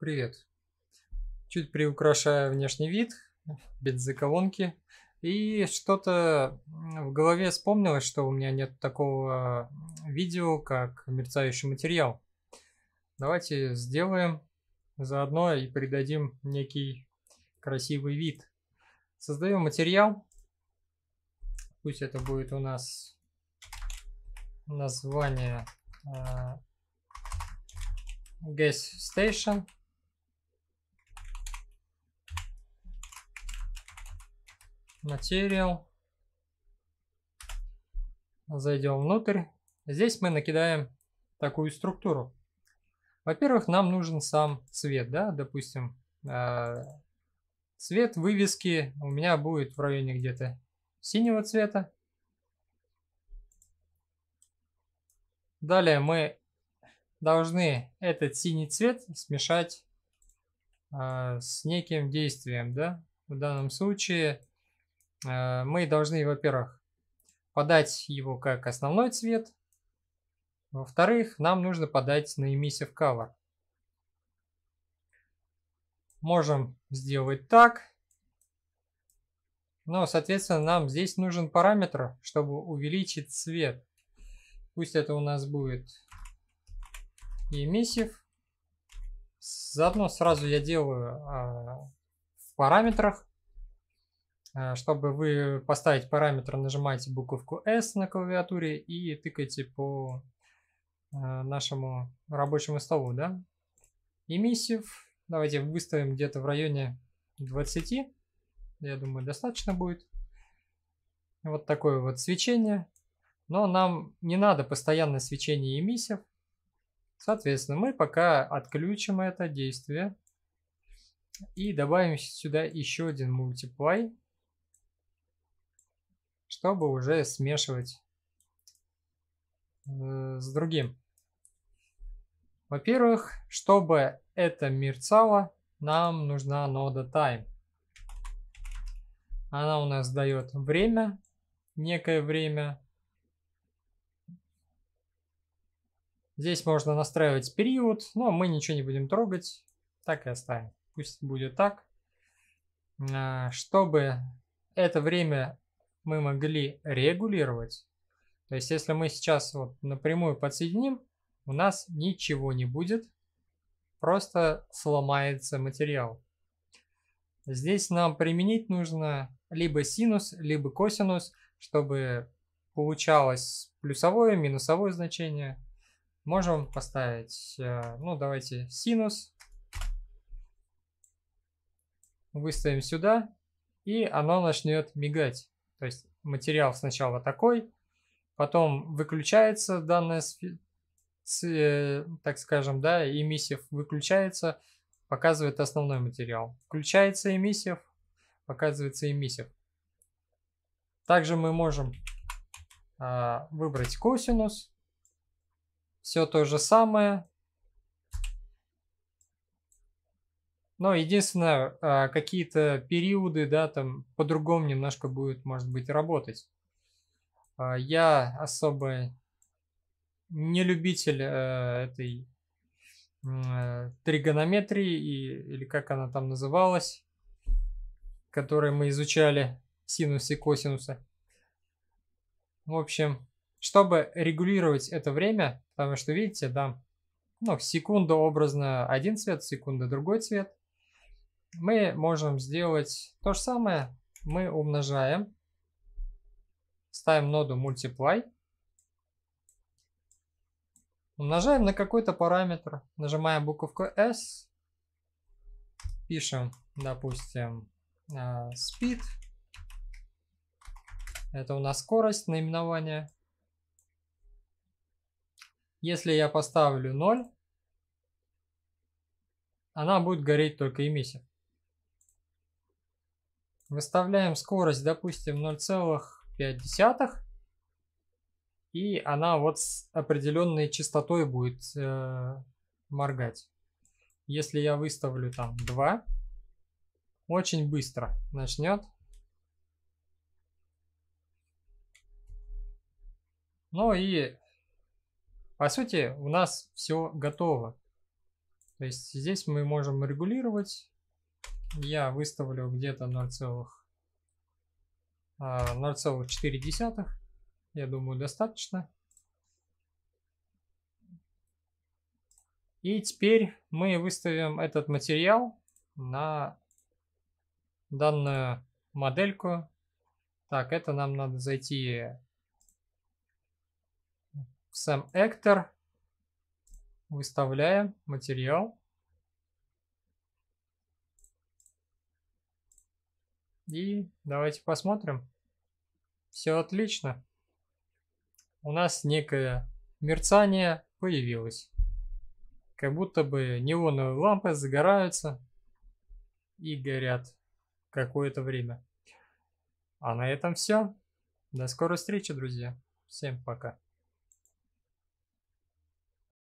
Привет. Чуть приукрашаю внешний вид, бензоколонки. И что-то в голове вспомнилось, что у меня нет такого видео, как мерцающий материал. Давайте сделаем заодно и придадим некий красивый вид. Создаем материал. Пусть это будет у нас название э, Gas Station. материал. Зайдем внутрь. Здесь мы накидаем такую структуру. Во-первых, нам нужен сам цвет, да, допустим, цвет э, вывески у меня будет в районе где-то синего цвета. Далее мы должны этот синий цвет смешать э, с неким действием, да, в данном случае Э, мы должны, во-первых, подать его как основной цвет. Во-вторых, нам нужно подать на emissive color. Можем сделать так. Но, соответственно, нам здесь нужен параметр, чтобы увеличить цвет. Пусть это у нас будет emissive. Заодно сразу я делаю а, в параметрах Э, чтобы вы поставить параметр, нажимаете буковку S на клавиатуре и тыкаете по э, нашему рабочему столу, да? Эмиссив. Давайте выставим где-то в районе 20. Я думаю, достаточно будет. Вот такое вот свечение. Но нам не надо постоянно свечение эмиссив. Соответственно, мы пока отключим это действие. И добавим сюда еще один мультиплай чтобы уже смешивать э, с другим. Во-первых, чтобы это мерцало, нам нужна нода time. Она у нас дает время, некое время. Здесь можно настраивать период, но мы ничего не будем трогать. Так и оставим. Пусть будет так. Э, чтобы это время мы могли регулировать. То есть если мы сейчас вот напрямую подсоединим, у нас ничего не будет, просто сломается материал. Здесь нам применить нужно либо синус, либо косинус, чтобы получалось плюсовое, минусовое значение. Можем поставить, э, ну давайте синус, выставим сюда, и оно начнет мигать. То есть материал сначала такой, потом выключается данная, э, так скажем, да, эмиссив выключается, показывает основной материал. Включается эмиссив, показывается эмиссив. Также мы можем а, выбрать косинус. Все то же самое. Но единственное, а, какие-то периоды, да, там по-другому немножко будет, может быть, работать. А, я особо не любитель э, этой э, тригонометрии, и или как она там называлась, которой мы изучали, синусы и косинусы. В общем, чтобы регулировать это время, потому что, видите, да, ну, секунда образно один цвет, секунда другой цвет, мы можем сделать то же самое. Мы умножаем, ставим ноду multiply, умножаем на какой-то параметр, нажимаем буковку S, пишем, допустим, а, speed, это у нас скорость, наименование. Если я поставлю 0, она будет гореть только эмиссия. Выставляем скорость, допустим, 0,5. И она вот с определенной частотой будет э, моргать. Если я выставлю там 2, очень быстро начнет. Ну и по сути у нас все готово. То есть здесь мы можем регулировать я выставлю где-то 0,4. А, я думаю, достаточно. И теперь мы выставим этот материал на данную модельку. Так, это нам надо зайти в сам Actor. Выставляем материал. И давайте посмотрим. Все отлично. У нас некое мерцание появилось. Как будто бы неоновые лампы загораются и горят какое-то время. А на этом все. До скорой встречи, друзья. Всем пока.